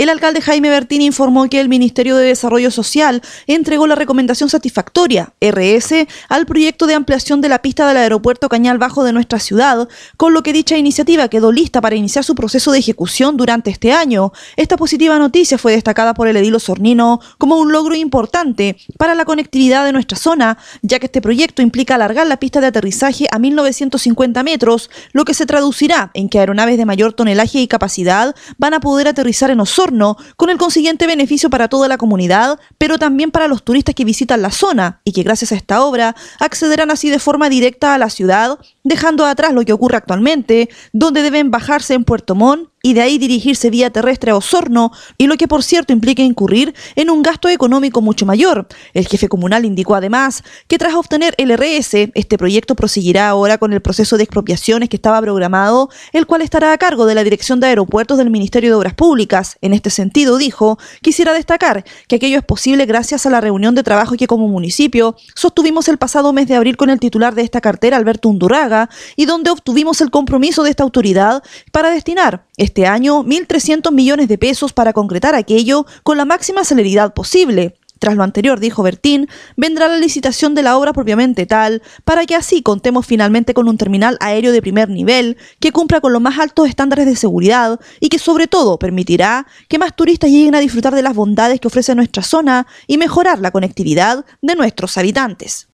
El alcalde Jaime Bertini informó que el Ministerio de Desarrollo Social entregó la recomendación satisfactoria, RS, al proyecto de ampliación de la pista del aeropuerto Cañal Bajo de nuestra ciudad, con lo que dicha iniciativa quedó lista para iniciar su proceso de ejecución durante este año. Esta positiva noticia fue destacada por el edilo Sornino como un logro importante para la conectividad de nuestra zona, ya que este proyecto implica alargar la pista de aterrizaje a 1950 metros, lo que se traducirá en que aeronaves de mayor tonelaje y capacidad van a poder aterrizar en Osorno con el consiguiente beneficio para toda la comunidad, pero también para los turistas que visitan la zona y que gracias a esta obra accederán así de forma directa a la ciudad dejando atrás lo que ocurre actualmente, donde deben bajarse en Puerto Montt y de ahí dirigirse vía terrestre a Osorno, y lo que por cierto implica incurrir en un gasto económico mucho mayor. El jefe comunal indicó además que tras obtener el RS, este proyecto proseguirá ahora con el proceso de expropiaciones que estaba programado, el cual estará a cargo de la Dirección de Aeropuertos del Ministerio de Obras Públicas. En este sentido, dijo, quisiera destacar que aquello es posible gracias a la reunión de trabajo que como municipio sostuvimos el pasado mes de abril con el titular de esta cartera, Alberto Undurraga, y donde obtuvimos el compromiso de esta autoridad para destinar este año 1.300 millones de pesos para concretar aquello con la máxima celeridad posible. Tras lo anterior, dijo Bertín, vendrá la licitación de la obra propiamente tal, para que así contemos finalmente con un terminal aéreo de primer nivel que cumpla con los más altos estándares de seguridad y que sobre todo permitirá que más turistas lleguen a disfrutar de las bondades que ofrece nuestra zona y mejorar la conectividad de nuestros habitantes.